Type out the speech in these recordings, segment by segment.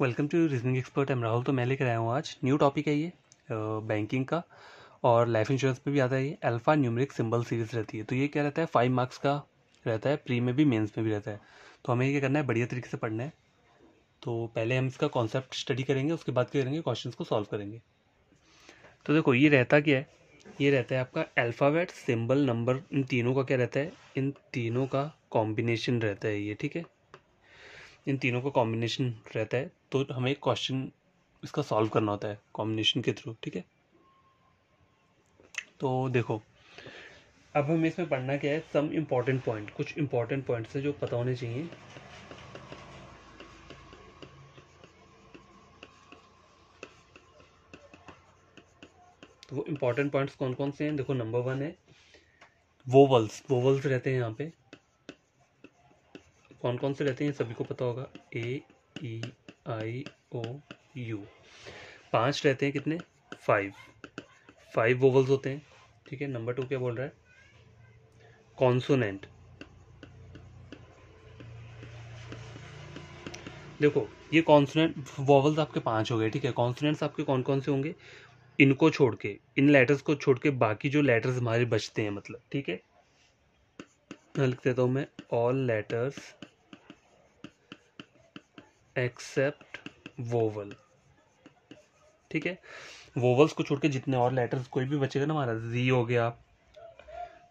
welcome to reasoning expert M Rahul तो मैं लेकर आया हूँ आज न्यू टॉपिक है ये बैंकिंग का और लाइफ इंश्योरेंस पे भी आता है ये अल्फ़ा न्यूमरिक सिंबल सीरीज रहती है तो ये क्या रहता है फाइव मार्क्स का रहता है प्री में भी मेंस में भी रहता है तो हमें ये करना है बढ़िया तरीके से पढ़ना है तो पहले हम इसका कॉन्सेप्ट स्टडी करेंगे उसके बाद क्या करेंगे क्वेश्चन को सॉल्व करेंगे तो देखो ये रहता क्या है ये रहता है आपका अल्फ़ाबेट सिंबल नंबर इन तीनों का क्या रहता है इन तीनों का कॉम्बिनेशन रहता है ये ठीक है इन तीनों का कॉम्बिनेशन रहता है तो हमें क्वेश्चन इसका सॉल्व करना होता है कॉम्बिनेशन के थ्रू ठीक है तो देखो अब हमें इसमें पढ़ना क्या है सम इम्पॉर्टेंट पॉइंट कुछ इम्पॉर्टेंट पॉइंट्स है जो पता होने चाहिए तो वो इम्पॉर्टेंट पॉइंट्स कौन कौन से हैं देखो नंबर वन है वोवल्स वोवल्स रहते हैं यहाँ पे कौन कौन से रहते हैं सभी को पता होगा ए ई आई ओ यू पांच रहते हैं कितने फाइव फाइव वोवल्स होते हैं ठीक है नंबर टू क्या बोल रहा है कॉन्सोनेंट देखो ये कॉन्सोनेंट वोवल्स आपके पांच हो गए ठीक है कॉन्सोनेंट्स आपके कौन कौन से होंगे इनको छोड़ के इन लेटर्स को छोड़ के बाकी जो लेटर्स हमारे बचते हैं मतलब ठीक है लिख देता हूँ मैं ऑल लेटर्स एक्सेप्ट वोवल ठीक है वोवल्स को छोड़ के जितने और लेटर्स कोई भी बचेगा ना हमारा जी हो गया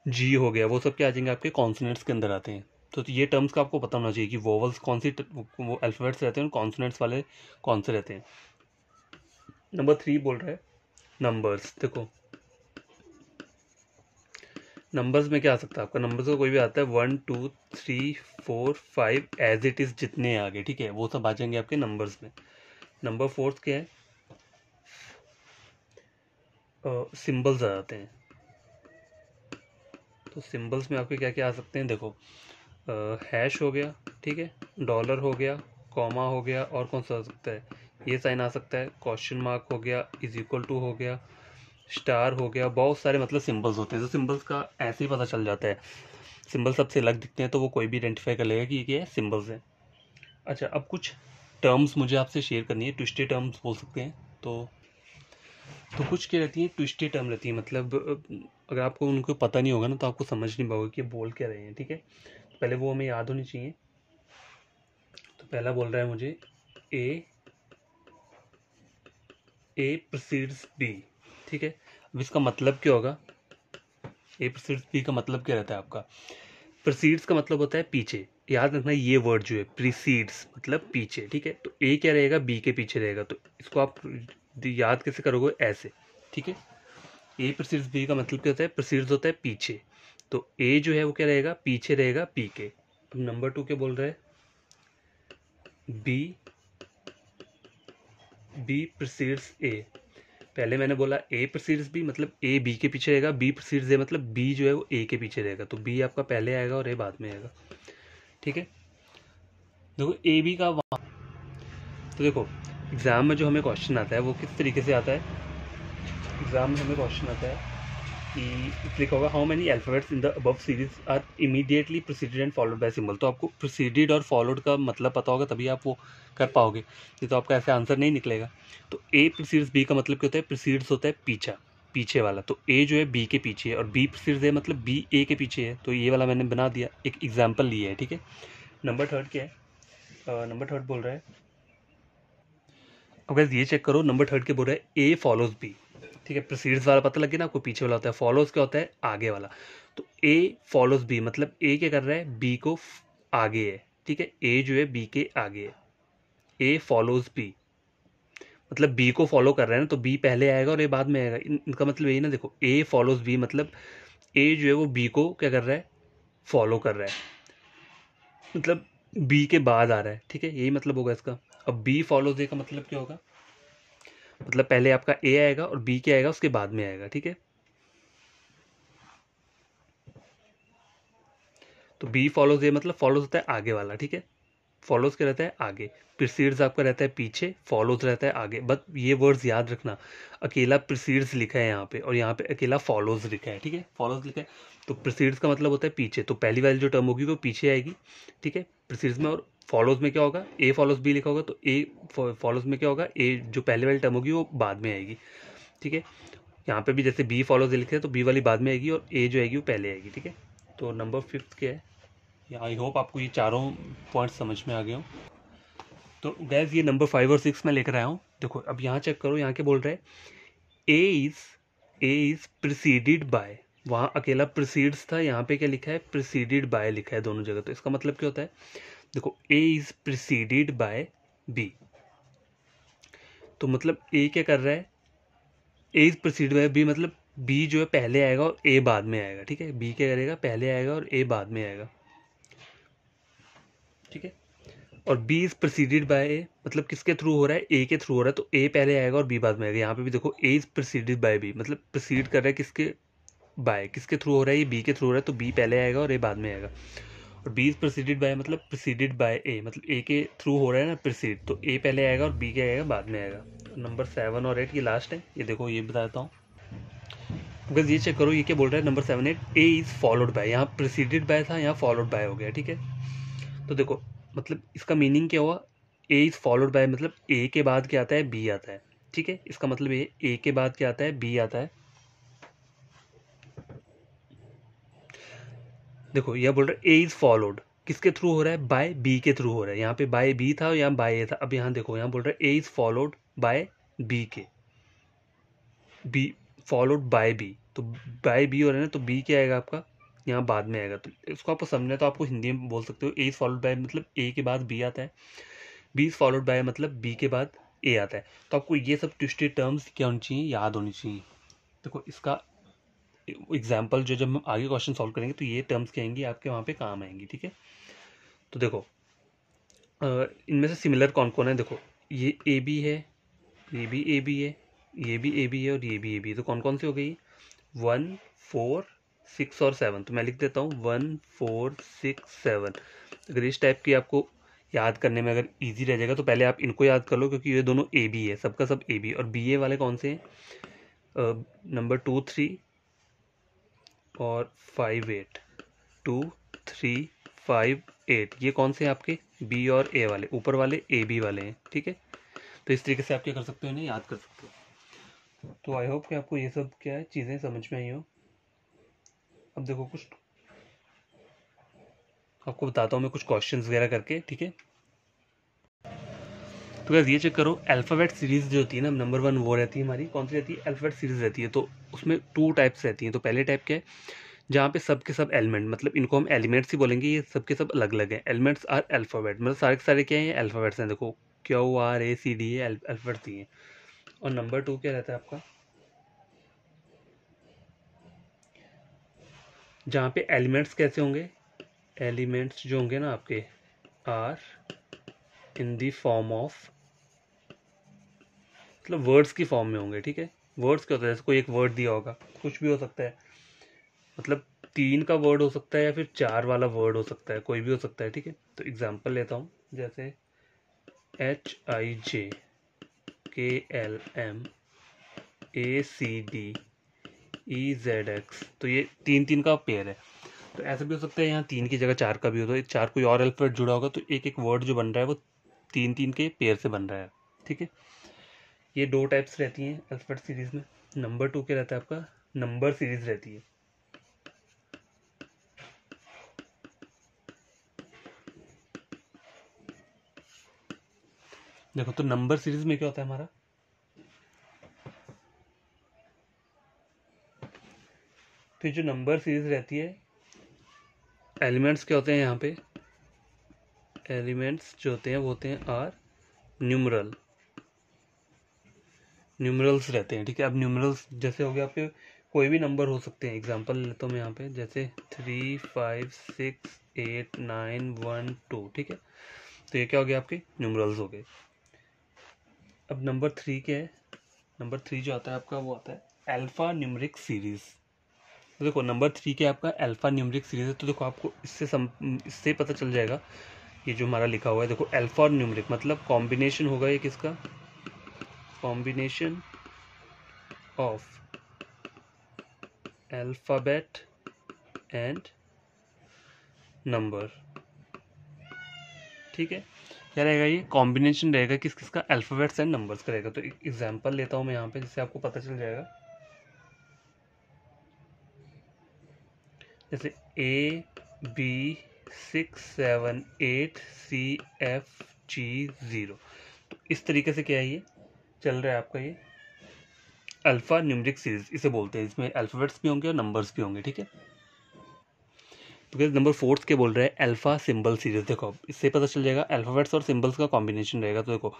जी हो गया वो सब क्या आ जाएंगे आपके कॉन्सनेंट्स के अंदर आते हैं तो, तो ये टर्म्स का आपको पता होना चाहिए कि वोवल्स कौन सी वो अल्फ़ाबेट्स रहते हैं और कॉन्सनेंट्स वाले कौन से रहते हैं नंबर थ्री बोल रहे हैं नंबर्स देखो नंबर्स में क्या आ सकता है आपका नंबर्स का कोई भी आता है one two three four five as it is जितने आगे ठीक है वो सब आ जाएंगे आपके नंबर्स में नंबर फोर्थ क्या है सिंबल्स आ जाते हैं तो सिंबल्स में आपके क्या क्या आ सकते हैं देखो हैश uh, हो गया ठीक है डॉलर हो गया कॉमा हो गया और कौन सा आ सकता है ये साइन आ सकता है क्वेश्चन मार्क हो गया इज इक्वल टू हो गया स्टार हो गया बहुत सारे मतलब सिंबल्स होते हैं तो सिंबल्स का ऐसे ही पता चल जाता है सिंबल सबसे अलग दिखते हैं तो वो कोई भी आइडेंटिफाई कर लेगा कि ये सिंबल्स हैं अच्छा अब कुछ टर्म्स मुझे आपसे शेयर करनी है ट्विस्टेड टर्म्स बोल सकते हैं तो तो कुछ क्या रहती है ट्विस्टेड टर्म रहती है मतलब अगर आपको उनको पता नहीं होगा ना तो आपको समझ नहीं पाओगे कि बोल क्या रहे हैं ठीक है पहले वो हमें याद होनी चाहिए तो पहला बोल रहा है मुझे ए ए प्रसीड्स बी ठीक है अब इसका मतलब क्या होगा ए प्रसिड्स बी का मतलब क्या रहता है आपका प्रसिड्स का मतलब होता है पीछे याद रखना ये वर्ड जो है प्रीसीड्स मतलब पीछे ठीक है तो ए क्या रहेगा बी के पीछे रहेगा तो इसको आप याद कैसे करोगे ऐसे ठीक है ए प्रसिड्स बी का मतलब क्या होता है प्रसिड्स होता है पीछे तो ए जो है वो क्या रहेगा पीछे रहेगा पी के अब नंबर टू क्या बोल रहे हैं बी बी प्रोसीड्स ए पहले मैंने बोला ए प्रोसीड्स बी मतलब ए बी के पीछे रहेगा बी प्रोसीड्स ए मतलब बी जो है वो ए के पीछे रहेगा तो बी आपका पहले आएगा और ए बाद में आएगा ठीक है देखो ए बी का वहाँ तो देखो एग्ज़ाम में जो हमें क्वेश्चन आता है वो किस तरीके से आता है एग्ज़ाम में हमें क्वेश्चन आता है क्लिक होगा how many alphabets in the above series are immediately preceded and followed by symbol तो आपको प्रोसीडेड और फॉलोड का मतलब पता होगा तभी आप वो कर पाओगे नहीं तो आपका ऐसे आंसर नहीं निकलेगा तो ए प्रोसीड्स बी का मतलब क्या होता है प्रोसीड्स होता है पीछा पीछे वाला तो ए जो है बी के पीछे है और बी प्रोसीड्स है मतलब बी ए के पीछे है तो ये वाला मैंने बना दिया एक एग्जाम्पल लिया है ठीक है नंबर थर्ड क्या है नंबर थर्ड बोल रहा है अब ये चेक करो नंबर थर्ड के बोल रहा है ए फॉलोज बी ठीक है प्रोसीड्स वाला पता लगे ना आपको पीछे वाला होता है फॉलोज क्या होता है आगे वाला तो ए फॉलोज बी मतलब ए क्या कर रहा है बी को आगे है ठीक है ए जो है बी के आगे है ए फॉलोज बी मतलब बी को फॉलो कर रहे हैं ना तो बी पहले आएगा और ए बाद में आएगा इन, इनका मतलब यही ना देखो ए फॉलोज बी मतलब ए जो है वो बी को क्या कर रहा है फॉलो कर रहा है मतलब बी के बाद आ रहा है ठीक है यही मतलब होगा इसका अब बी फॉलोज ए का मतलब क्या होगा मतलब पहले आपका ए आएगा और बी क्या आएगा उसके बाद में आएगा ठीक है तो बी फॉलोज ये मतलब फॉलोज होता है आगे वाला ठीक है फॉलोज क्या रहता है आगे प्रिसीड्स आपका रहता है पीछे फॉलोज रहता है आगे बस ये वर्ड्स याद रखना अकेला प्रिसीड्स लिखा है यहाँ पे और यहाँ पे अकेला फॉलोज लिखा है ठीक है फॉलोज लिखा है तो प्रिसीड्स का मतलब होता है पीछे तो पहली वाली जो टर्म होगी वो पीछे आएगी ठीक है प्रिसीड्स में और फॉलोज में क्या होगा ए फॉलोज बी लिखा होगा तो ए फॉलोज में क्या होगा ए जो पहले वाली टर्म होगी वो बाद में आएगी ठीक है यहाँ पे भी जैसे बी फॉलोज लिखे तो बी वाली बाद में आएगी और ए जो आएगी वो पहले आएगी ठीक है तो नंबर फिफ्थ क्या है आई होप आपको ये चारों पॉइंट समझ में आ गए हों तो गैस ये नंबर फाइव और सिक्स मैं लेकर आया हूँ देखो अब यहाँ चेक करो यहाँ के बोल रहे A is A is preceded by वहाँ अकेला प्रिसीड्स था यहाँ पे क्या लिखा है प्रिसीडिड बाय लिखा है दोनों जगह तो इसका मतलब क्या होता है देखो A is preceded by B तो मतलब ए क्या कर रहा है A is precede by B मतलब बी जो है पहले आएगा और ए बाद में आएगा ठीक है बी क्या करेगा पहले आएगा और ए बाद में आएगा ठीक है और B is preceded by A मतलब किसके थ्रू हो रहा है ए के थ्रू हो रहा है तो ए पहले आएगा और बी बाद में आएगा यहाँ पे भी देखो A is preceded by B मतलब प्रिसीड कर रहा है किसके बाय किसके थ्रू हो रहा है ये बी के थ्रू हो रहा है तो बी पहले आएगा और ए बाद में आएगा और बी इज प्रसिडेड बाय मतलब प्रसिडेड बाय ए मतलब ए के थ्रू हो रहा है ना प्रोसीड तो ए पहले आएगा और बी क्या आएगा बाद में आएगा नंबर सेवन और एट ये लास्ट है ये देखो ये बताता हूँ बिकॉज ये चेक करो ये क्या बोल रहा है number seven eight A is followed by यहाँ प्रोसीडेड बाय था यहाँ फॉलोड बाय हो गया ठीक है तो देखो मतलब इसका मीनिंग क्या हुआ ए इज़ फॉलोड बाय मतलब ए के बाद क्या आता है बी आता है ठीक है इसका मतलब ये ए के बाद क्या आता है बी आता है देखो यह बोल रहा है ए इज़ फॉलोड किसके थ्रू हो रहा है बाय बी के थ्रू हो रहा है यहाँ पे बाय बी था यहाँ बाय ए था अब यहाँ देखो यहाँ बोल रहा है A is followed by B के बी फॉलोड बाय बी तो बाय बी हो रहा है ना तो बी क्या आएगा आपका यहाँ बाद में आएगा तो इसको आपको समझना तो आपको हिंदी में बोल सकते हो ए इज़ फॉलोड बाय मतलब ए के बाद बी आता है बी इज़ फॉलोड बाय मतलब बी के बाद ए आता है तो आपको ये सब ट्विस्टेड टर्म्स क्या होनी चाहिए याद होनी चाहिए देखो इसका एग्जाम्पल जो जब हम आगे क्वेश्चन सॉल्व करेंगे तो ये टर्म्स कहेंगे आपके वहाँ पे काम आएंगी ठीक है तो देखो इनमें से सिमिलर कौन कौन है देखो ये ए बी है ये भी ए बी है ये भी ए बी है और ये भी ए बी है तो कौन कौन सी हो गई वन फोर सिक्स और सेवन तो मैं लिख देता हूँ वन फोर सिक्स सेवन अगर इस टाइप की आपको याद करने में अगर इजी रह जाएगा तो पहले आप इनको याद कर लो क्योंकि ये दोनों ए बी है सबका सब ए बी और बी ए वाले कौन से हैं नंबर टू थ्री और five eight two three five eight ये कौन से हैं आपके बी और ए वाले ऊपर वाले ए बी वाले हैं ठीक है तो इस तरीके से आप क्या कर सकते हो नहीं याद कर सकते हो तो आई होप कि आपको ये सब क्या है चीज़ें समझ में आई हो अब देखो कुछ आपको बताता हूँ मैं कुछ क्वेश्चन वगैरह करके ठीक है तो गैस ये चेक करो अल्फ़ाबेट सीरीज़ जो होती है ना नंबर वन वो रहती है हमारी कौन सी रहती है अल्फ़ाबेट सीरीज़ रहती है तो उसमें टू टाइप्स रहती हैं तो पहले टाइप क्या है जहाँ पे सब के सब एलिमेंट मतलब इनको हम एलिमेंट्स ही बोलेंगे ये सब के सब अलग अलग हैं एलिमेंट्स आर अल्फ़ाबेट मतलब सारे के सारे क्या हैं अल्फ़ाबेट्स हैं देखो Q R A C D A alphabets ही हैं और नंबर टू क्या रहता है आपका जहाँ पे एलिमेंट्स कैसे होंगे एलिमेंट्स जो होंगे ना आपके are in the form of मतलब वर्ड्स की फॉर्म में होंगे ठीक है वर्ड्स क्या होता है जैसे कोई एक वर्ड दिया होगा कुछ भी हो सकता है मतलब तीन का वर्ड हो सकता है या फिर चार वाला वर्ड हो सकता है कोई भी हो सकता है ठीक है तो एग्जाम्पल लेता हूँ जैसे H I J K L M A C D E Z X तो ये तीन तीन का पेयर है तो ऐसा भी हो सकता है यहाँ तीन की जगह चार का भी हो तो चार कोई और अल्फाबेट जुड़ा होगा तो एक एक वर्ड जो बन रहा है वो तीन तीन के पेयर से बन रहा है ठीक है ये दो टाइप्स रहती हैं अल्फ़ाबेट सीरीज़ में नंबर टू क्या रहता है आपका नंबर सीरीज़ रहती है देखो तो नंबर सीरीज़ में क्या होता है हमारा तो जो नंबर सीरीज़ रहती है एलिमेंट्स क्या होते हैं यहाँ पे एलिमेंट्स जो होते हैं वो होते हैं आर न्यूमरल न्यूमरल्स रहते हैं ठीक है अब न्यूमरल्स जैसे हो गया आपके कोई भी नंबर हो सकते हैं एग्जाम्पल लेता हूँ मैं यहाँ पे जैसे three five six eight nine one two ठीक है तो ये क्या हो गया आपके न्यूमरल्स हो गए अब नंबर थ्री के नंबर थ्री जो आता है आपका वो आता है एल्फा न्यूमरिक सीरीज़ तो देखो नंबर थ्री के आपका एल्फा न्यूमरिक सीरीज़ है तो देखो आपको इससे सम इससे पता चल जाएगा ये जो हमारा लिखा हुआ है देखो एल्फा और न्यूमरिक मतलब कॉम्बिनेशन होगा ये किसका combination of alphabet and number ठीक है क्या रहेगा ये कॉम्बिनेशन रहेगा किस किस का अल्फ़ाबेट्स एंड नंबर्स का रहेगा तो एक एग्जाम्पल लेता हूँ मैं यहाँ पे जिससे आपको पता चल जाएगा जैसे A B six seven eight C F G zero तो इस तरीके से क्या है ये चल रहा है आपका ये अल्फ़ा न्यूमरिक सीरीज इसे बोलते हैं इसमें अल्फ़ाबेट्स भी होंगे और नंबर्स भी होंगे ठीक है तो क्या नंबर फोर्थ के बोल रहे हैं अल्फ़ा सिंबल सीरीज देखो इससे पता चल जाएगा अल्फ़ाबेट्स और सिंबल्स का कॉम्बिनेशन रहेगा तो देखो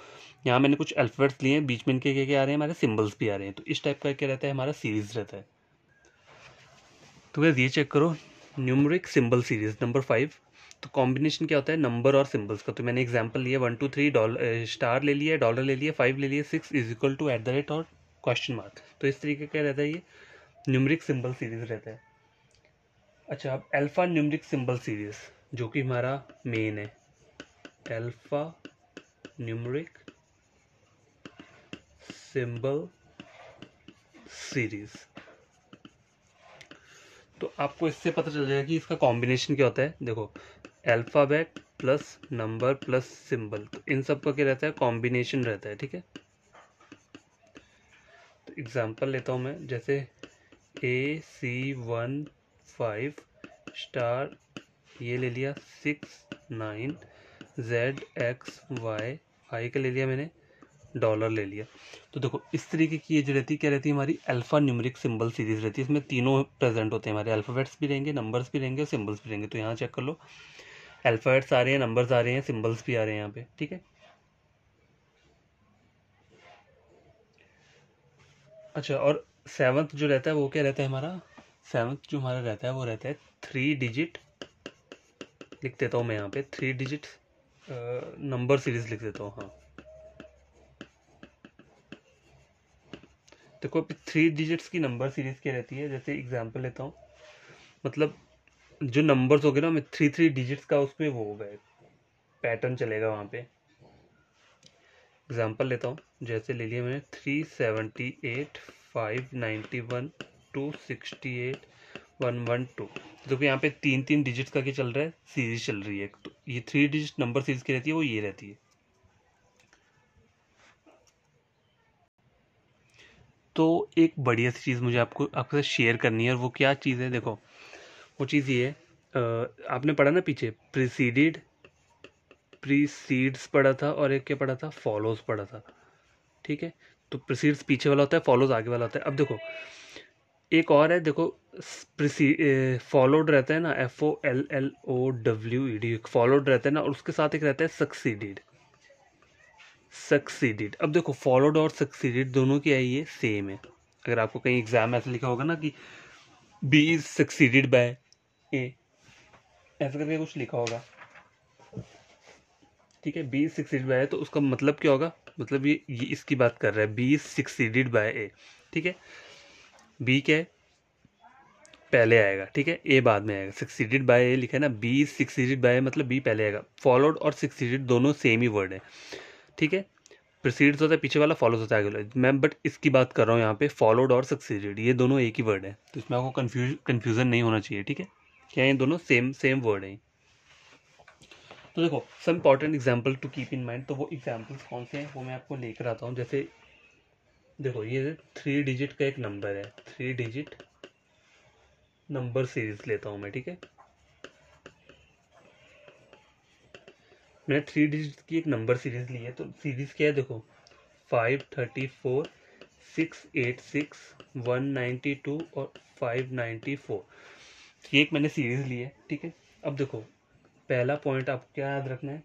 यहाँ मैंने कुछ अल्फ़ाबेट्स लिए हैं बीच में इनके क्या क्या आ रहे हैं हमारे सिंबल्स भी आ रहे हैं तो इस टाइप का क्या रहता है हमारा सीरीज रहता है तो क्या ये चेक करो numeric symbol series number five तो कॉम्बिनेशन क्या होता है नंबर और सिंबल्स का तो मैंने एग्जांपल लिया one two three dollar star ले लिया डॉलर ले लिया फाइव ले लिया six is equal to at the rate और क्वेश्चन मार्क तो इस तरीके का रहता है ये न्यूमरिक सिंबल सीरीज रहता है अच्छा अब अल्फ़ा न्यूमरिक सिंबल सीरीज जो कि हमारा मेन है अल्फ़ा न्यूमरिक सिंबल सीरीज तो आपको इससे पता चल जाएगा कि इसका कॉम्बिनेशन क्या होता है देखो alphabet plus number plus symbol तो इन सब का क्या रहता है कॉम्बिनेशन रहता है ठीक है तो एग्ज़ाम्पल लेता हूँ मैं जैसे A C one five star ये ले लिया six nine Z X Y I का ले लिया मैंने डॉलर ले लिया तो देखो इस तरीके की ये जो रहती है क्या रहती है हमारी अल्फ़ा न्यूमरिक सिंबल सीरीज रहती है इसमें तीनों प्रेजेंट होते हैं हमारे अल्फ़ाबेट्स भी रहेंगे नंबर्स भी रहेंगे और सिंबल्स भी रहेंगे तो यहाँ चेक कर लो अल्फ़ाइट्स आ रहे हैं नंबर्स आ रहे हैं सिम्बल्स भी आ रहे हैं यहाँ पे ठीक है अच्छा और सेवन्थ जो रहता है वो क्या रहता है हमारा सेवन्थ जो हमारा रहता है वो रहता है थ्री डिजिट लिख देता हूँ मैं यहाँ पे थ्री डिजिट नंबर सीरीज लिख देता हूँ हाँ देखो थ्री डिजिट्स की नंबर सीरीज क्या रहती है जैसे एग्जांपल लेता हूँ मतलब जो नंबर्स हो गए ना हमें थ्री थ्री डिजिट्स का उसमें वो होगा पैटर्न चलेगा वहाँ पे एग्जांपल लेता हूँ जैसे ले लिया मैंने three seventy eight five ninety one two sixty eight one one two देखो यहाँ पे तीन तीन डिजिट्स का क्या चल रहा है सीरीज चल रही है तो ये थ्री डिजिट नंबर सीरीज की रहती है वो ये रहती है तो एक बढ़िया सी चीज़ मुझे आपको आपके साथ शेयर करनी है और वो क्या चीज़ है देखो वो चीज़ ये है आपने पढ़ा ना पीछे प्रीसीडिड प्रीसीड्स पढ़ा था और एक क्या पढ़ा था फॉलोज पढ़ा था ठीक है तो प्रीसीड्स पीछे वाला होता है फॉलोज आगे वाला होता है अब देखो एक और है देखो फॉलोड रहता है ना F O L L O W E D followed रहता है ना और उसके साथ एक रहता है सक्सीडेड सक्सीडेड अब देखो फॉलोड और सक्सीडेड दोनों की है ये सेम है अगर आपको कहीं एग्जाम ऐसा लिखा होगा ना कि B is succeeded by A ऐसा करके कुछ लिखा होगा ठीक है बी सिक्सडीड बाय तो उसका मतलब क्या होगा मतलब ये, ये इसकी बात कर रहा है बी सिक्सडीड बाय ए ठीक है बी क्या है पहले आएगा ठीक है ए बाद में आएगा सिक्सडीड बाय ए लिखा है ना बी सिक्सडीड बाय मतलब बी पहले आएगा फॉलोड और सिक्सडीड दोनों सेम ही वर्ड है ठीक है प्रोसीड्स तो होता है पीछे वाला फॉलोज तो होता है आगे वाला मैं बट इसकी बात कर रहा हूँ यहाँ पे फॉलोड और सक्सीडेड ये दोनों एक ही वर्ड है तो इसमें आपको कन्फ्यूज कन्फ्यूज़न नहीं होना चाहिए ठीक है क्या ये दोनों सेम सेम वर्ड हैं तो देखो some important example to keep in mind तो वो एग्जाम्पल्स कौन से हैं वो मैं आपको लेकर आता हूँ जैसे देखो ये थ्री डिजिट का एक नंबर है थ्री डिजिट नंबर सीरीज लेता हूँ मैं ठीक है मैंने थ्री डिजिट की एक नंबर सीरीज ली है तो सीरीज क्या है देखो five thirty four six eight six one ninety two और फाइव नाइन्टी फोर ये एक मैंने सीरीज ली है ठीक है अब देखो पहला पॉइंट आपको क्या याद रखना है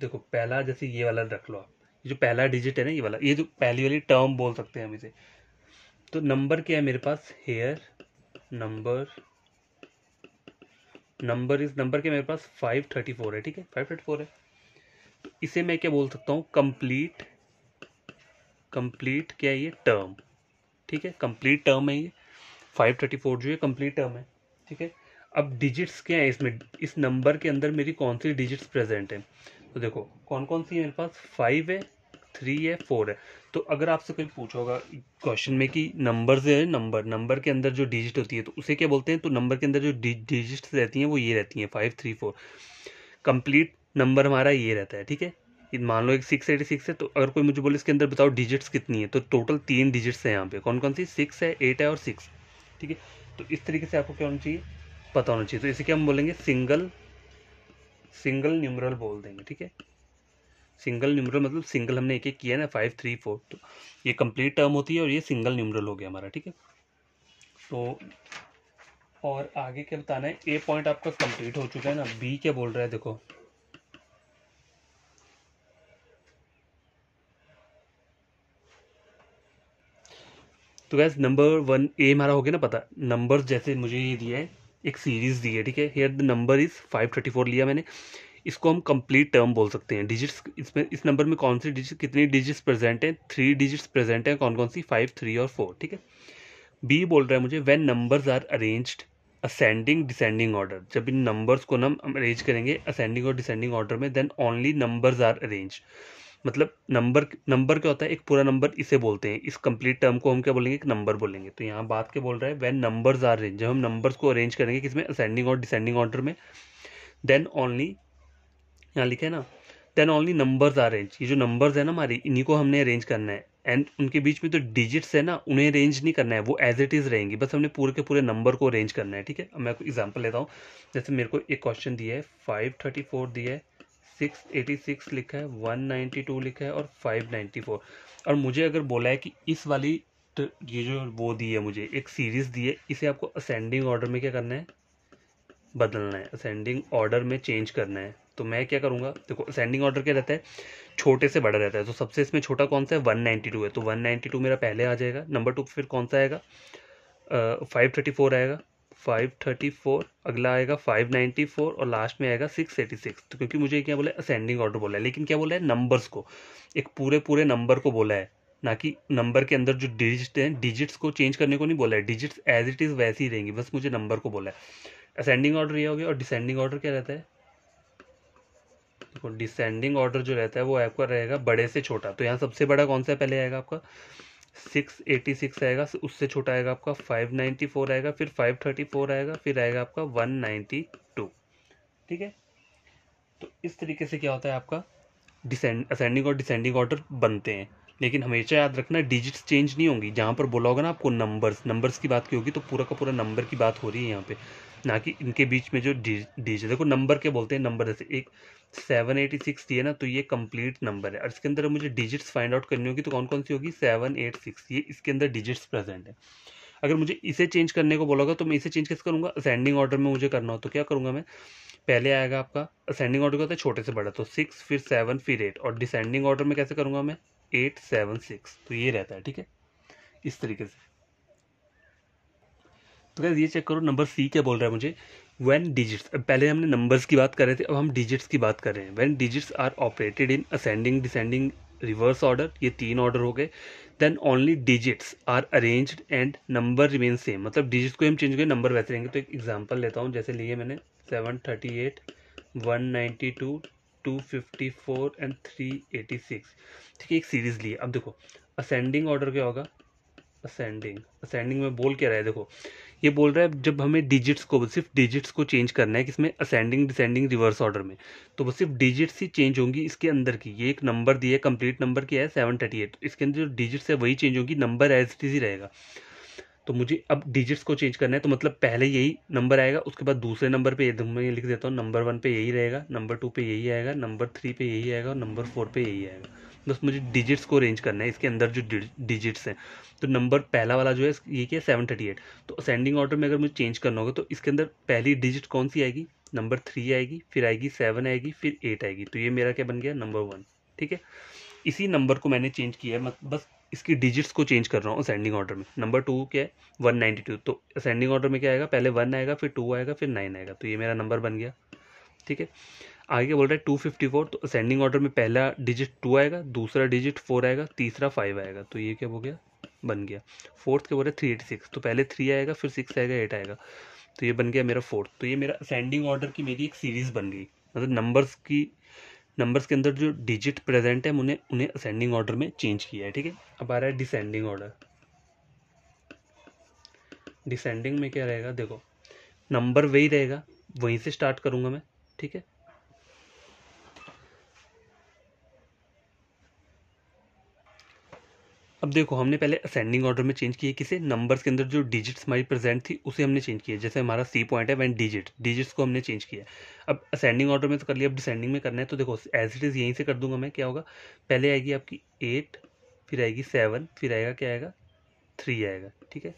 देखो पहला जैसे ये वाला रख लो आप ये जो पहला डिजिट है ना ये वाला ये जो पहली वाली टर्म बोल सकते हैं हम इसे तो नंबर क्या है मेरे पास हेयर नंबर नंबर इस नंबर के मेरे पास फाइव थर्टी फोर है ठीक है फाइव थर्टी फोर है तो इसे मैं क्या बोल सकता हूँ कंप्लीट कंप्लीट क्या है ये टर्म ठीक है कंप्लीट टर्म है ये फाइव थर्टी फोर जो है कंप्लीट टर्म है ठीक है अब डिजिट्स क्या है इसमें इस नंबर के अंदर मेरी कौन सी डिजिट्स प्रेजेंट है तो देखो कौन कौन सी है मेरे पास फाइव है थ्री है फोर है तो अगर आपसे कोई पूछा होगा क्वेश्चन में कि नंबर जो है नंबर नंबर के अंदर जो डिजिट होती है तो उसे क्या बोलते हैं तो नंबर के अंदर जो डिजिट्स रहती हैं वो ये रहती हैं five three four complete number हमारा ये रहता है ठीक है मान लो एक सिक्स एटी सिक्स है तो अगर कोई मुझे बोले इसके अंदर बताओ डिजिट्स कितनी है तो टोटल तीन डिजिट्स हैं यहाँ पे कौन कौन सी सिक्स है एट है और सिक्स ठीक है तो इस तरीके से आपको क्या होना चाहिए पता होना चाहिए तो इसे क्या हम बोलेंगे सिंगल सिंगल न्यूमरल बोल देंगे ठीक है सिंगल न्यूमरल मतलब सिंगल हमने एक एक किया ना फाइव थ्री फोर तो ये कंप्लीट टर्म होती है और ये सिंगल न्यूमरल हो गया हमारा ठीक है तो और आगे क्या बताना है ए पॉइंट आपका कंप्लीट हो चुका है ना बी क्या बोल रहा है देखो तो गैस नंबर वन ए हमारा हो गया ना पता नंबर जैसे मुझे ये दिया है एक सीरीज़ दी है ठीक है here the number is five thirty four लिया मैंने इसको हम कंप्लीट टर्म बोल सकते हैं डिजिट्स इसमें इस नंबर में कौन सी डिजिट कितनी डिजिट्स प्रेजेंट हैं थ्री डिजिट्स प्रेजेंट हैं कौन कौन सी फाइव थ्री और फोर ठीक है बी बोल रहा है मुझे when numbers are arranged ascending descending order जब इन नंबर्स को ना हम अरेंज करेंगे असेंडिंग और डिसेंडिंग ऑर्डर में then only numbers are arrange मतलब नंबर नंबर क्या होता है एक पूरा नंबर इसे बोलते हैं इस कंप्लीट टर्म को हम क्या बोलेंगे एक नंबर बोलेंगे तो यहाँ बात क्या बोल रहा है वैन नंबर्स आर रेंज जब हम नंबर्स को अरेंज करेंगे किसमें असेंडिंग और डिसेंडिंग ऑर्डर में देन ओनली यहाँ लिखा है ना then only numbers are range ये जो नंबर्स है ना हमारी इन्हीं को हमने अरेंज करना है एंड उनके बीच में जो तो डिजिट्स है ना उन्हें अरेंज नहीं करना है वो एज इट इज़ रहेंगी बस हमने पूरे के पूरे नंबर को अरेंज करना है ठीक है मैं आपको एग्जाम्पल लेता हूँ जैसे मेरे को एक क्वेश्चन दिया है फाइव थर्टी फोर दिया है सिक्स एटी सिक्स लिखा है वन टू लिखा है और फाइव नाइन्टी फोर और मुझे अगर बोला है कि इस वाली तो ये जो वो दी है मुझे एक सीरीज़ दी है इसे आपको असेंडिंग ऑर्डर में क्या करना है बदलना है असेंडिंग ऑर्डर में चेंज करना है तो मैं क्या करूँगा देखो असेंडिंग ऑर्डर क्या रहता है छोटे से बड़ा रहता है तो सबसे इसमें छोटा कौन सा है टू है तो टू मेरा पहले आ जाएगा नंबर टू फिर कौन सा आएगा फाइव थर्टी फोर आएगा 534 अगला आएगा 594 और लास्ट में आएगा 686 तो क्योंकि मुझे क्या बोला है असेंडिंग ऑर्डर बोला है लेकिन क्या बोला है नंबर्स को एक पूरे पूरे नंबर को बोला है ना कि नंबर के अंदर जो डिजिट हैं डिजिट्स को चेंज करने को नहीं बोला है डिजिट्स एज इट इज़ वैसी ही रहेंगी बस मुझे नंबर को बोला है असेंडिंग ऑर्डर ये हो गया और डिसेंडिंग ऑर्डर क्या रहता है देखो डिसेंडिंग ऑर्डर जो रहता है वो आपका रहेगा बड़े से छोटा तो यहाँ सबसे बड़ा कौन सा पहले आएगा आपका सिक्स एटी सिक्स आएगा उससे छोटा आएगा आपका फाइव नाइन्टी फोर आएगा फिर फाइव थर्टी फोर आएगा फिर आएगा आपका वन नाइन्टी टू ठीक है तो इस तरीके से क्या होता है आपका डिसेंड असेंडिंग और डिसेंडिंग ऑर्डर बनते हैं लेकिन हमेशा याद रखना डिजिट्स चेंज नहीं होंगी जहाँ पर बोला होगा ना आपको नंबर्स नंबर्स की बात की होगी तो पूरा का पूरा नंबर की बात हो रही है यहाँ पे ना कि इनके बीच में जो डिजिट देखो नंबर के बोलते हैं नंबर जैसे एक सेवन एटी सिक्स दिए ना तो ये कंप्लीट नंबर है और इसके अंदर मुझे डिजिट्स फाइंड आउट करनी होगी तो कौन कौन सी होगी सेवन एट सिक्स ये इसके अंदर डिजिट्स प्रेजेंट है अगर मुझे इसे चेंज करने को बोला होगा तो मैं इसे चेंज कैसे करूँगा असेंडिंग ऑर्डर में मुझे करना हो तो क्या करूँगा मैं पहले आएगा आपका असेंडिंग ऑर्डर का होता है छोटे से बड़ा तो सिक्स फिर सेवन फिर एट और डिसेंडिंग ऑर्डर में कैसे करूँगा मैं एट सेवन सिक्स तो ये रहता है ठीक है इस तरीके से तो क्या ये चेक करो नंबर सी क्या बोल रहा है मुझे वैन डिजिट्स अब पहले हमने नंबर्स की बात कर रहे थे अब हम डिजिट्स की बात कर रहे हैं when digits are operated in ascending descending reverse order ये तीन ऑर्डर हो गए then only digits are arrange and number remain same मतलब डिजिट्स को हम चेंज करें नंबर वैसे रहेंगे तो एक एग्जाम्पल लेता हूँ जैसे लिए मैंने seven thirty eight one ninety two two fifty four and three eighty six ठीक है एक सीरीज़ ली अब देखो असेंडिंग ऑर्डर क्या होगा असेंडिंग असेंडिंग में बोल क्या रहा है देखो ये बोल रहा है जब हमें डिजिट्स को सिर्फ डिजिट्स को चेंज करना है किसमें असेंडिंग डिसेंडिंग रिवर्स ऑर्डर में तो वो सिर्फ डिजिट्स ही चेंज होंगी इसके अंदर की ये एक नंबर दिया है कंप्लीट नंबर क्या है सेवन थर्टी एट इसके अंदर जो डिजिट्स है वही चेंज होंगी नंबर एज इट इज ही रहेगा तो मुझे अब डिजिट्स को चेंज करना है तो मतलब पहले यही नंबर आएगा उसके बाद दूसरे नंबर पे मैं लिख देता हूँ नंबर वन पे यही रहेगा नंबर टू पे यही आएगा नंबर थ्री पे यही आएगा और नंबर फोर पे यही आएगा बस मुझे डिजिट्स को अरेंज करना है इसके अंदर जो डिजिट्स हैं तो नंबर पहला वाला जो है ये क्या सेवन थर्टी एट तो असेंडिंग ऑर्डर में अगर मुझे चेंज करना होगा तो इसके अंदर पहली डिजिट कौन सी आएगी नंबर थ्री आएगी फिर आएगी सेवन आएगी फिर एट आएगी तो ये मेरा क्या बन गया नंबर वन ठीक है इसी नंबर को मैंने चेंज किया है बस इसकी डिजिट्स को चेंज कर रहा हूँ असेंडिंग ऑर्डर में नंबर टू क्या है वन नाइन्टी टू तो असेंडिंग ऑर्डर में क्या आएगा पहले वन आएगा फिर टू आएगा फिर नाइन आएगा तो ये मेरा नंबर बन गया ठीक है आगे बोल रहा है टू फिफ्टी फोर तो असेंडिंग ऑर्डर में पहला डिजिट टू आएगा दूसरा डिजिट फोर आएगा तीसरा फाइव आएगा तो ये क्या हो गया बन गया फोर्थ क्या बोल रहे थ्री एटी सिक्स तो पहले थ्री आएगा फिर सिक्स आएगा एट आएगा तो ये बन गया मेरा फोर्थ तो ये मेरा असेंडिंग ऑर्डर की मेरी एक सीरीज़ बन गई मतलब नंबर्स की नंबर्स के अंदर जो डिजिट प्रेजेंट है उन्हें उन्हें असेंडिंग ऑर्डर में चेंज किया है ठीक है अब आ रहा है डिसेंडिंग ऑर्डर डिसेंडिंग में क्या रहेगा देखो नंबर वही रहेगा वहीं से स्टार्ट करूंगा मैं ठीक है अब देखो हमने पहले असेंडिंग ऑर्डर में चेंज किए किसे नंबर्स के अंदर जो डिजिट्स हमारी प्रेजेंट थी उसे हमने चेंज किया जैसे हमारा सी पॉइंट है वैन डिजिट डिजिट्स को हमने चेंज किया अब असेंडिंग ऑर्डर में तो कर लिया अब डिसेंडिंग में करना है तो देखो एज इट इज़ यहीं से कर दूंगा मैं क्या होगा पहले आएगी आपकी एट फिर आएगी सेवन फिर आएगा क्या आएगा थ्री आएगा ठीक है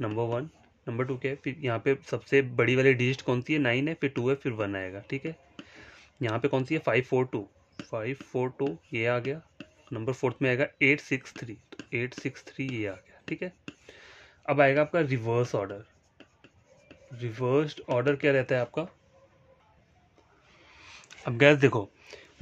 नंबर वन नंबर टू क्या है फिर यहाँ पर सबसे बड़ी वाली डिजिट कौन सी है नाइन है फिर टू है फिर वन आएगा ठीक है यहाँ पर कौन सी है five four two five four two ये आ गया नंबर फोर्थ में आएगा eight six three eight six three ये आ गया ठीक है अब आएगा आपका रिवर्स ऑर्डर रिवर्स ऑर्डर क्या रहता है आपका अब गैस देखो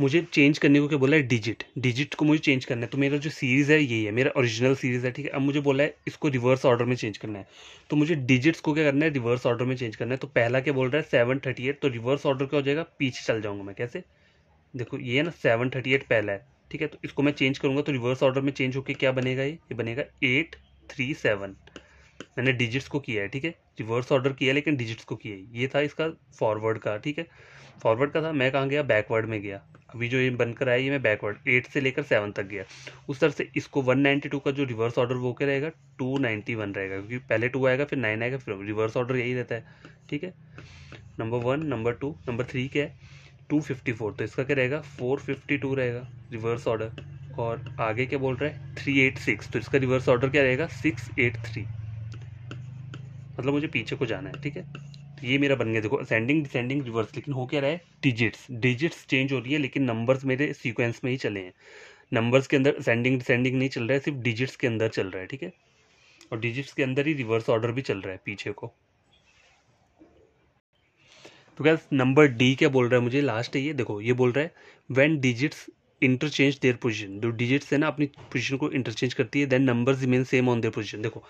मुझे चेंज करने को क्या बोला है डिजिट डिजिट को मुझे चेंज करना है तो मेरा जो सीरीज़ है यही है मेरा ओरिजिनल सीरीज़ है ठीक है अब मुझे बोला है इसको रिवर्स ऑर्डर में चेंज करना है तो मुझे डिजिट्स को क्या करना है रिवर्स ऑर्डर में चेंज करना है तो पहला क्या बोल रहा है सेवन थर्टी एट तो रिवर्स ऑर्डर क्या हो जाएगा पीछे चल जाऊँगा मैं कैसे देखो ये है ना सेवन थर्टी एट पहला है ठीक है तो इसको मैं चेंज करूँगा तो रिवर्स ऑर्डर में चेंज होकर क्या बनेगा ये ये बनेगा एट थ्री सेवन मैंने डिजिट्स को किया है ठीक है रिवर्स ऑर्डर किया लेकिन डिजिट्स को किया है ये था इसका फॉरवर्ड का ठीक है फॉरवर्ड का था मैं कहाँ गया बैकवर्ड में गया अभी जो ये बनकर आया ये मैं बैकवर्ड एट से लेकर सेवन तक गया उस तरह से इसको वन नाइन्टी टू का जो रिवर्स ऑर्डर वो के रहेगा टू नाइन्टी वन रहेगा क्योंकि पहले टू आएगा फिर नाइन आएगा फिर रिवर्स ऑर्डर यही रहता है ठीक है number one number two number three क्या है टू फिफ्टी फोर तो इसका क्या रहेगा फोर फिफ्टी टू रहेगा रिवर्स ऑर्डर और आगे क्या बोल रहा है थ्री एट सिक्स तो इसका रिवर्स ऑर्डर क्या रहेगा सिक्स एट थ्री मतलब मुझे पीछे को जाना है ठीक है तो ये मेरा बन गया देखो असेंडिंग डिसेंडिंग रिवर्स लेकिन हो क्या रहा है डिजिट्स डिजिट्स चेंज हो रही है लेकिन नंबर्स मेरे सीक्वेंस में ही चले हैं नंबर्स के अंदर असेंडिंग डिसेंडिंग नहीं चल रहा है सिर्फ डिजिट्स के अंदर चल रहा है ठीक है और डिजिट्स के अंदर ही रिवर्स ऑर्डर भी चल रहा है पीछे को तो क्या नंबर डी क्या बोल रहा है मुझे लास्ट है ये देखो ये बोल रहा है when digits interchange their position जो डिजिट्स है ना अपनी पोजीशन को इंटरचेंज करती है then numbers remain same on their position देखो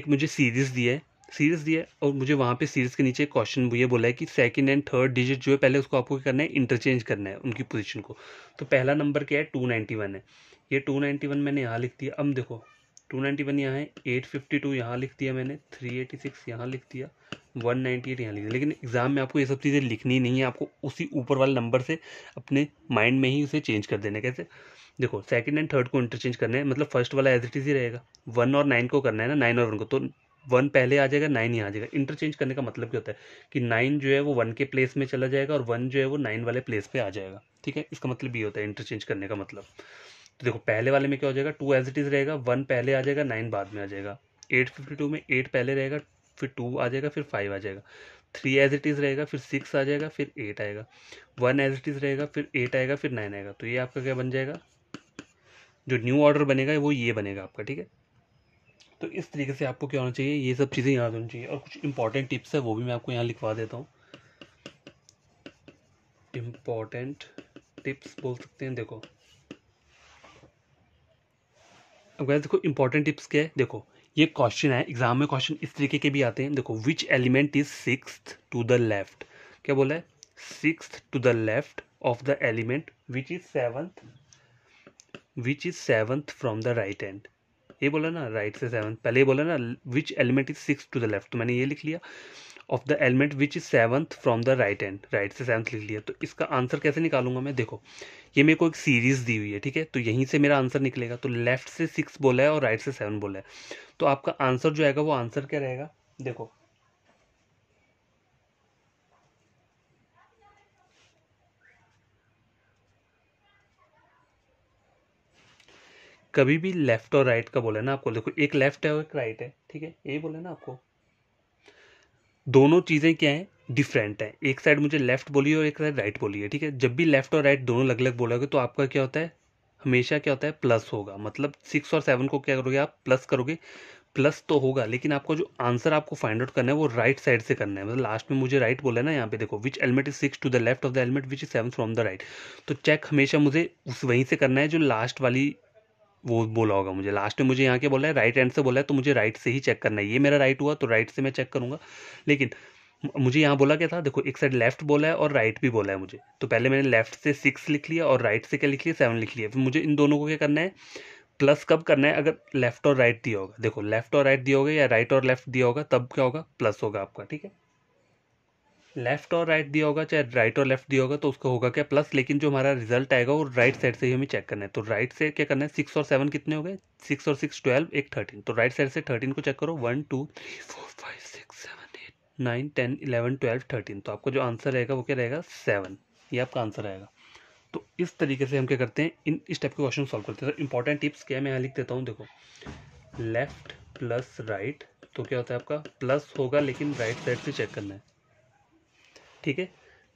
एक मुझे सीरीज दिया है सीरीज दिया है और मुझे वहाँ पे सीरीज के नीचे क्वेश्चन ये बोला है कि सेकंड एंड थर्ड डिजिट जो है पहले उसको आपको क्या करना है इंटरचेंज करना है उनकी पोजीशन को तो पहला नंबर क्या है टू वन है ये टू नाइन्टी वन मैंने यहाँ लिख दिया अब देखो टू नाइन्टी वन यहाँ है एट फिफ्टी टू यहाँ लिख दिया मैंने थ्री एटी सिक्स यहाँ लिख दिया वन नाइन्टी एट यहाँ लिख दिया लेकिन एग्ज़ाम में आपको ये सब चीज़ें लिखनी नहीं है आपको उसी ऊपर वाले नंबर से अपने माइंड में ही उसे चेंज कर देना कैसे देखो सेकंड एंड थर्ड को इंटरचेंज करना है मतलब फर्स्ट वाला एज इट इज ही रहेगा वन और नाइन को करना है ना नाइन और वन को तो वन पहले आ जाएगा नाइन ही आ जाएगा इंटरचेंज करने का मतलब क्या होता है कि नाइन जो है वो वन के प्लेस में चला जाएगा और वन जो है वो नाइन वाले प्लेस पे आ जाएगा ठीक है इसका मतलब ये होता है इंटरचेंज करने का मतलब तो देखो पहले वाले में क्या हो जाएगा टू एज इट इज़ रहेगा वन पहले आ जाएगा नाइन बाद में आ जाएगा एट फिफ्टी टू में एट पहले रहेगा फिर टू आ जाएगा फिर फाइव आ जाएगा थ्री एज इट इज़ रहेगा फिर सिक्स आ जाएगा फिर एट आएगा वन एज इट इज़ रहेगा फिर एट आएगा फिर नाइन आएगा तो ये आपका क्या बन जाएगा जो न्यू ऑर्डर बनेगा वो ये बनेगा आपका ठीक है तो इस तरीके से आपको क्या होना चाहिए ये सब चीज़ें याद होनी चाहिए और कुछ इंपॉर्टेंट टिप्स है वो भी मैं आपको यहाँ लिखवा देता हूँ इम्पॉर्टेंट टिप्स बोल सकते हैं देखो अब गाइस देखो इंपॉर्टेंट टिप्स क्या है देखो ये क्वेश्चन है एग्जाम में क्वेश्चन इस तरीके के भी आते हैं देखो which element is six to the left क्या बोला है six to the left of the element which is seventh which is seventh from the right end ये बोला ना राइट से सेवंथ पहले ये बोला ना which element is six to the left तो मैंने ये लिख लिया of the element which is seventh from the right end right से सेवंथ लिख लिया तो इसका आंसर कैसे निकालूंगा मैं देखो ये मेरे को एक सीरीज़ दी हुई है ठीक है तो यहीं से मेरा आंसर निकलेगा तो लेफ्ट से सिक्स बोला है और राइट से सेवन बोला है तो आपका आंसर जो आएगा वो आंसर क्या रहेगा देखो कभी भी लेफ्ट और राइट का बोला ना आपको देखो एक लेफ्ट है और एक राइट है ठीक है यही बोले ना आपको दोनों चीज़ें क्या हैं डिफरेंट है एक साइड मुझे लेफ्ट बोली और एक साइड राइट बोली है ठीक है जब भी लेफ्ट और राइट दोनों अलग अलग बोलोगे तो आपका क्या होता है हमेशा क्या होता है प्लस होगा मतलब सिक्स और सेवन को क्या करोगे आप प्लस करोगे प्लस तो होगा लेकिन आपका जो आंसर आपको फाइंड आउट करना है वो राइट right साइड से करना है मतलब लास्ट में मुझे राइट right बोला ना यहाँ पे देखो which element is six to the left of the element which is seven from the right तो चेक हमेशा मुझे उस वहीं से करना है जो लास्ट वाली वो बोला होगा मुझे लास्ट में मुझे यहाँ के बोला है राइट right हैंड से बोला है तो मुझे राइट से ही चेक करना है ये मेरा राइट हुआ तो राइट से मैं चेक करूंगा लेकिन मुझे यहाँ बोला क्या था देखो एक साइड लेफ्ट बोला है और राइट भी बोला है मुझे तो पहले मैंने लेफ्ट से सिक्स लिख लिया और राइट से क्या लिख लिया सेवन लिख लिया फिर मुझे इन दोनों को क्या करना है प्लस कब करना है अगर लेफ्ट और राइट दिया होगा देखो लेफ्ट और राइट दिया होगा या राइट और लेफ्ट दिया होगा तब क्या होगा प्लस होगा आपका ठीक है लेफ्ट और राइट दिया होगा चाहे राइट और लेफ्ट दिया होगा तो उसका होगा क्या प्लस लेकिन जो हमारा रिजल्ट आएगा वो राइट साइड से ही हमें चेक करना है तो राइट से क्या करना है सिक्स और सेवन कितने हो गए सिक्स और सिक्स ट्वेल्व एक थर्टीन तो राइट साइड से थर्टीन को चेक करो one two three four five six seven nine ten eleven twelve thirteen तो आपका जो आंसर रहेगा वो क्या रहेगा सेवन ये आपका आंसर आएगा तो इस तरीके से हम क्या करते हैं इन इस टाइप के क्वेश्चन सॉल्व करते हैं तो इंपॉर्टेंट टिप्स क्या है मैं यहाँ लिख देता हूँ देखो लेफ्ट प्लस राइट तो क्या होता है आपका प्लस होगा लेकिन राइट साइड से चेक करना है ठीक है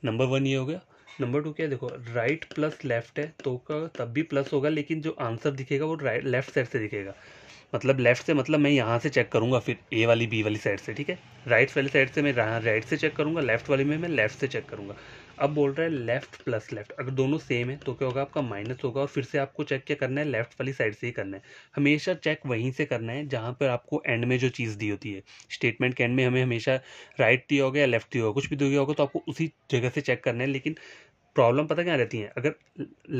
नंबर वन ये हो गया नंबर टू क्या देखो राइट प्लस लेफ्ट है तो का तब भी प्लस होगा लेकिन जो आंसर दिखेगा वो राइट लेफ्ट साइड से दिखेगा मतलब लेफ़्ट से मतलब मैं यहाँ से चेक करूँगा फिर ए वाली बी वाली साइड से ठीक है राइट वाली साइड से मैं राइट से चेक करूँगा लेफ़्ट वाली में मैं लेफ़्ट से चेक करूँगा अब बोल रहा है लेफ़्ट प्लस लेफ़्ट अगर दोनों सेम है तो क्या होगा आपका माइनस होगा और फिर से आपको चेक क्या करना है लेफ़्ट वाली साइड से ही करना है हमेशा चेक वहीं से करना है जहाँ पर आपको एंड में जो चीज़ दी होती है स्टेटमेंट के एंड में हमें हमेशा राइट दिया होगा या लेफ़्ट दिया होगा कुछ भी दिया होगा तो आपको उसी जगह से चेक करना है लेकिन प्रॉब्लम पता क्या रहती है अगर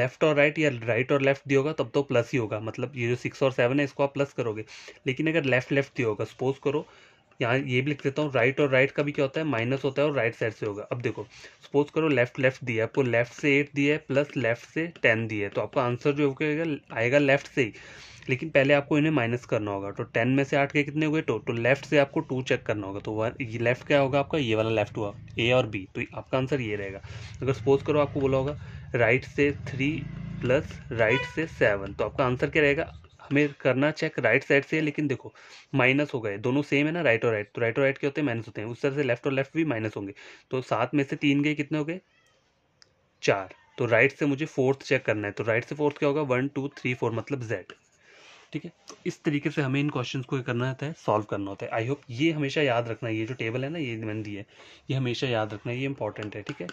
लेफ्ट और राइट या राइट और लेफ्ट दिया होगा तब तो प्लस ही होगा मतलब ये जो सिक्स और सेवन है इसको आप प्लस करोगे लेकिन अगर लेफ्ट लेफ्ट दिया होगा सपोज करो यहाँ ये भी लिख देता हूँ राइट और राइट का भी क्या होता है माइनस होता है और राइट साइड से होगा अब देखो सपोज करो लेफ्ट लेफ्ट दिया है आपको लेफ्ट से एट दिया है प्लस लेफ्ट से टेन दिया है तो आपका आंसर जो होगा आएगा लेफ्ट से ही लेकिन पहले आपको इन्हें माइनस करना होगा तो टेन में से आठ के कितने हुए टोटल तो लेफ्ट तो से आपको टू चेक करना होगा तो वन ये लेफ्ट क्या होगा आपका ये वाला लेफ्ट हुआ ए और बी तो आपका आंसर ये रहेगा अगर सपोज करो आपको बोला होगा राइट से थ्री प्लस राइट से सेवन तो आपका आंसर क्या रहेगा हमें करना चेक राइट साइड से है लेकिन देखो माइनस हो गए दोनों सेम है ना राइट और राइट तो राइट और राइट क्या होते हैं माइनस होते हैं उस तरह से लेफ्ट और लेफ्ट भी माइनस होंगे तो सात में से तीन गए कितने हो गए चार तो राइट से मुझे फोर्थ चेक करना है तो राइट से फोर्थ क्या होगा वन टू थ्री फोर मतलब जेड ठीक है तो इस तरीके से हमें इन क्वेश्चन को करना होता है सॉल्व करना होता है आई होप ये हमेशा याद रखना है ये जो टेबल है ना ये मैंने दी है ये हमेशा याद रखना है ये इंपॉर्टेंट है ठीक है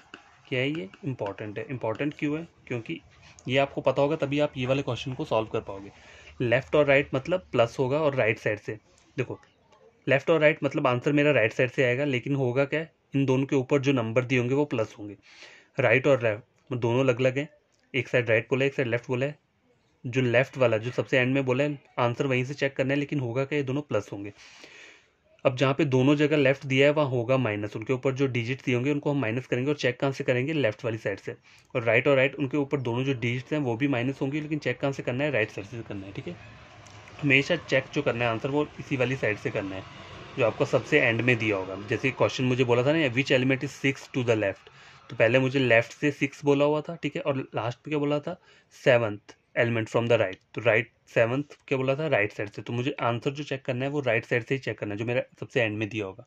क्या है ये इंपॉर्टेंट है इंपॉर्टेंट क्यों है क्योंकि ये आपको पता होगा तभी आप ये वाले क्वेश्चन को सॉल्व कर पाओगे लेफ्ट और राइट मतलब प्लस होगा और राइट साइड से देखो लेफ्ट और राइट मतलब आंसर मेरा राइट साइड से आएगा लेकिन होगा क्या इन दोनों के ऊपर जो नंबर दिए होंगे वो प्लस होंगे राइट और लेफ्ट दोनों अलग अलग हैं एक साइड राइट बोला है एक साइड लेफ्ट बोला है जो लेफ़्ट वाला जो सबसे एंड में बोला है आंसर वहीं से चेक करना है लेकिन होगा क्या ये दोनों प्लस होंगे अब जहाँ पे दोनों जगह लेफ्ट दिया है वहाँ होगा माइनस उनके ऊपर जो डिजिट्स दिए होंगे उनको हम माइनस करेंगे और चेक कहाँ से करेंगे लेफ्ट वाली साइड से और राइट और राइट उनके ऊपर दोनों जो डिजिट्स हैं वो भी माइनस होंगे लेकिन चेक कहाँ से करना है राइट साइड से करना है ठीक है हमेशा चेक जो करना है आंसर वो इसी वाली साइड से करना है जो आपको सबसे एंड में दिया होगा जैसे क्वेश्चन मुझे बोला था ना which element is six to the left तो पहले मुझे लेफ्ट से सिक्स बोला हुआ था ठीक है और लास्ट में क्या बोला था seventh element from the right तो राइट सेवन्थ क्या बोला था राइट साइड से तो मुझे आंसर जो चेक करना है वो राइट साइड से ही चेक करना है जो मेरा सबसे एंड में दिया होगा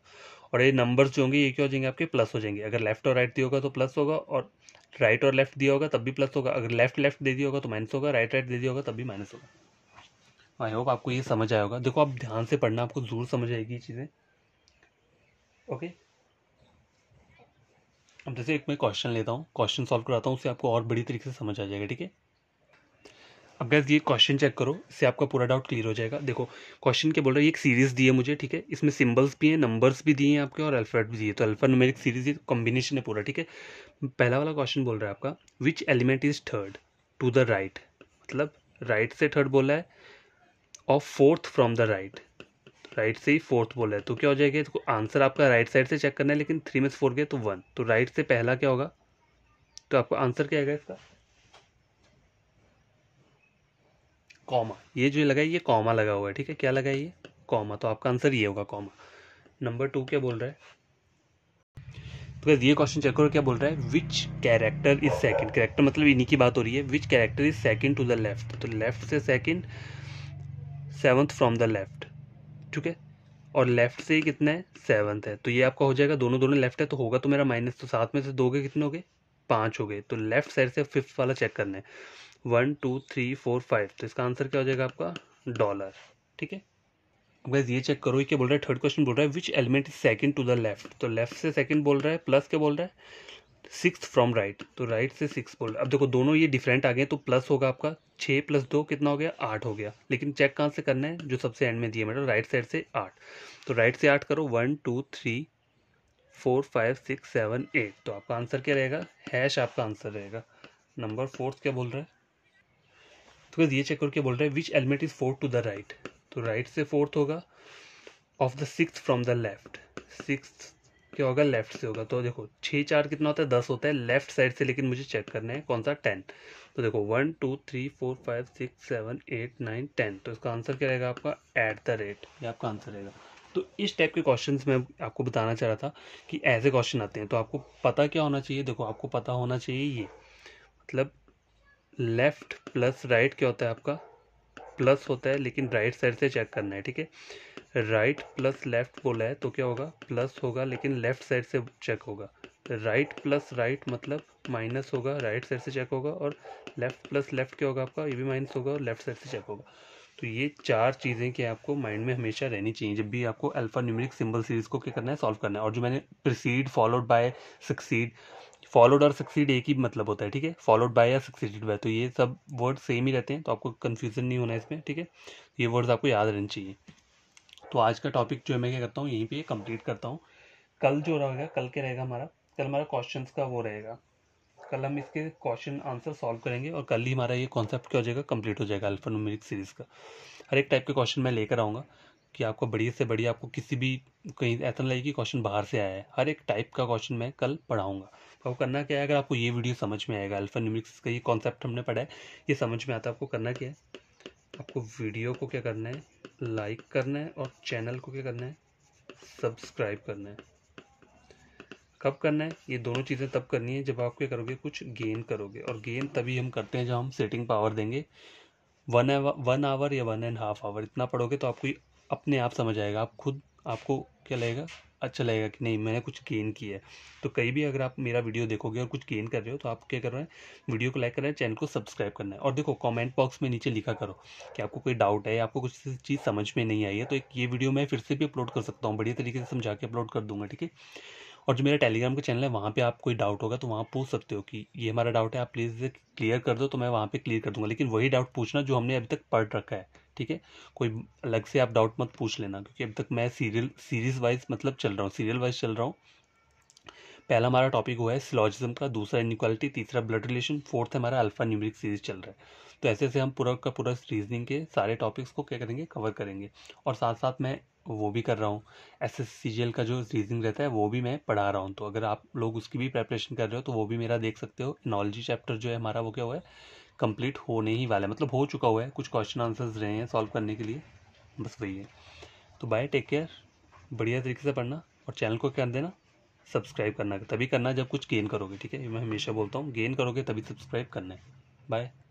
और ये नंबर्स जो होंगे ये क्या हो जाएंगे आपके प्लस हो जाएंगे अगर लेफ्ट और राइट दिया होगा तो प्लस होगा और राइट और लेफ्ट दिया होगा तब भी प्लस होगा अगर लेफ्ट लेफ्ट दे दिया होगा तो माइनस होगा राइट राइट दे दिया होगा तब भी माइनस होगा आई होप आपको ये समझ आया होगा देखो आप ध्यान से पढ़ना आपको जरूर समझ आएगी ये चीज़ें ओके अब जैसे एक मैं क्वेश्चन लेता हूँ क्वेश्चन सॉल्व कराता हूँ उससे आपको और बड़ी तरीके से समझ आ जाएगा ठीक है अब गैस ये क्वेश्चन चेक करो इससे आपका पूरा डाउट क्लियर हो जाएगा देखो क्वेश्चन क्या बोल रहा है एक सीरीज़ दी है मुझे ठीक है इसमें सिंबल्स भी हैं नंबर्स भी दिए हैं आपके और अल्फ़ाबेट भी दिए तो अल्फ़ा एक सीरीज़ कॉम्बिनेशन है पूरा ठीक है पहला वाला क्वेश्चन बोल रहा है आपका which element is third to the right मतलब राइट से थर्ड बोला है और fourth from the right right से ही फोर्थ बोला है तो क्या हो जाएगा तो आंसर आपका राइट साइड से चेक करना है लेकिन थ्री में से फोर गए तो वन तो राइट से पहला क्या होगा तो आपका आंसर क्या आएगा इसका कॉमा ये जो लगा है ये कॉमा लगा हुआ है ठीक है क्या लगा है ये कॉमा तो आपका आंसर ये होगा कॉमा नंबर टू क्या बोल रहा है तो ये क्वेश्चन चेक करो क्या बोल रहा है which character is second character मतलब इन्हीं की बात हो रही है which character is second to the left तो लेफ्ट से second seventh from the left ठीक है और लेफ्ट से कितना है सेवंथ है तो ये आपका हो जाएगा दोनों दोनों लेफ्ट है तो होगा तो मेरा माइनस तो सात में से दो गए कितने हो गए पाँच हो गए तो लेफ्ट साइड से फिफ्थ वाला चेक करना है one two three four five तो इसका आंसर क्या हो जाएगा आपका डॉलर ठीक है अब गैस ये चेक करो क्या बोल रहा है थर्ड क्वेश्चन बोल रहा है which element is second to the left तो लेफ्ट से सेकंड बोल रहा है प्लस क्या बोल रहा है सिक्स फ्रॉम राइट तो राइट से सिक्स बोल रहा है अब देखो दोनों ये डिफरेंट आ गए तो प्लस होगा आपका छः प्लस दो कितना हो गया आठ हो गया लेकिन चेक कहाँ से करना है जो सबसे एंड में दिए मेरा राइट साइड से आठ तो राइट से आठ करो one two three four five six seven eight तो आपका आंसर क्या रहेगा हैश आपका आंसर रहेगा नंबर फोर्थ क्या बोल रहा है तो ये चेक करके बोल रहे हैं which element is fourth to the right तो राइट से फोर्थ होगा of the six from the left six क्या होगा लेफ्ट से होगा तो देखो छः चार कितना होता है दस होता है लेफ्ट साइड से लेकिन मुझे चेक करना है कौन सा टेन तो देखो one two three four five six seven eight nine ten तो इसका आंसर क्या रहेगा आपका एट द रेट ये आपका आंसर रहेगा तो इस टाइप के क्वेश्चंस मैं आपको बताना चाह रहा था कि ऐसे क्वेश्चन आते हैं तो आपको पता क्या होना चाहिए देखो आपको पता होना चाहिए ये मतलब लेफ़्ट प्लस राइट क्या होता है आपका प्लस होता है लेकिन राइट साइड से चेक करना है ठीक है राइट प्लस लेफ़्ट बोला है तो क्या होगा प्लस होगा लेकिन लेफ़्ट साइड से चेक होगा राइट प्लस राइट मतलब माइनस होगा राइट साइड से चेक होगा और लेफ़्ट प्लस लेफ़्ट क्या होगा आपका ये भी माइनस होगा और लेफ़्ट साइड से चेक होगा तो ये चार चीज़ें क्या आपको माइंड में हमेशा रहनी चाहिए जब भी आपको अल्फा न्यूमेरिक सिंबल सीरीज़ को क्या करना है सॉल्व करना है और जो मैंने precede followed by succeed followed और सक्सीड एक ही मतलब होता है ठीक है फॉलोड बाय या सक्सीडेड बाय तो ये सब वर्ड सेम ही रहते हैं तो आपको कन्फ्यूजन नहीं होना इसमें ठीक है तो ये वर्ड्स आपको याद रहने चाहिए तो आज का टॉपिक जो है मैं क्या करता हूँ यहीं पे कंप्लीट करता हूँ कल जो रहेगा कल के रहेगा हमारा कल हमारा क्वेश्चन का वो रहेगा कल हम इसके क्वेश्चन आंसर सॉल्व करेंगे और कल ही हमारा ये कॉन्सेप्ट क्या हो जाएगा कंप्लीट हो जाएगा अल्फा न्यूमेरिक सीरीज़ का हर एक टाइप के क्वेश्चन मैं लेकर आऊँगा कि आपको बढ़िया से बढ़िया आपको किसी भी कहीं ऐसा नहीं कि क्वेश्चन बाहर से आया है हर एक टाइप का क्वेश्चन मैं कल पढ़ाऊंगा तो आपको करना क्या है अगर आपको ये वीडियो समझ में आएगा अल्फा न्यूमिक्स का ये कॉन्सेप्ट हमने पढ़ा है ये समझ में आता है आपको करना क्या है आपको वीडियो को क्या करना है लाइक करना है और चैनल को क्या करना है सब्सक्राइब करना है कब करना है ये दोनों चीज़ें तब करनी है जब आप क्या करोगे कुछ गेन करोगे और गेन तभी हम करते हैं जब हम सेटिंग पावर देंगे वन वन आवर या वन एंड हाफ आवर इतना पढ़ोगे तो आपको अपने आप समझ आएगा आप खुद आपको क्या लगेगा अच्छा लगेगा कि नहीं मैंने कुछ गेन किया है तो कहीं भी अगर आप मेरा वीडियो देखोगे और कुछ गेन कर रहे हो तो आप क्या कर रहे हैं वीडियो को लाइक करना है चैनल को सब्सक्राइब करना है और देखो कमेंट बॉक्स में नीचे लिखा करो कि आपको कोई डाउट है या आपको कुछ चीज़ समझ में नहीं आई है तो एक ये वीडियो मैं फिर से भी अपलोड कर सकता हूँ बढ़िया तरीके से समझा के अपलोड कर दूंगा ठीक है और जो मेरा टेलीग्राम का चैनल है वहाँ पर आप कोई डाउट होगा तो वहाँ पूछ सकते हो कि ये हमारा डाउट है आप प्लीज़ क्लियर कर दो तो मैं वहाँ पर क्लियर कर दूँगा लेकिन वही डाउट पूछना जो हमने अभी तक पढ़ रखा है ठीक है कोई अलग से आप डाउट मत पूछ लेना क्योंकि अब तक मैं सीरियल सीरीज़ वाइज मतलब चल रहा हूँ सीरियल वाइज चल रहा हूँ पहला हमारा टॉपिक हुआ है सिलॉजिज्म का दूसरा इनिक्वालिटी तीसरा ब्लड रिलेशन फोर्थ है हमारा अल्फा न्यूमरिक सीरीज चल रहा है तो ऐसे ऐसे हम पूरा का पूरा रीजनिंग के सारे टॉपिक्स को क्या करेंगे कवर करेंगे और साथ साथ मैं वो भी कर रहा हूँ S S C G L का जो रीजनिंग रहता है वो भी मैं पढ़ा रहा हूँ तो अगर आप लोग उसकी भी प्रेपरेशन कर रहे हो तो वो भी मेरा देख सकते हो इनोलॉजी चैप्टर जो है हमारा वो क्या हुआ है कंप्लीट होने ही वाला है मतलब हो चुका हुआ है कुछ क्वेश्चन आंसर्स रहे हैं सॉल्व करने के लिए बस वही है तो बाय टेक केयर बढ़िया तरीके से पढ़ना और चैनल को कर देना सब्सक्राइब करना तभी करना जब कुछ गेन करोगे ठीक है मैं हमेशा बोलता हूँ गेन करोगे तभी सब्सक्राइब करना है बाय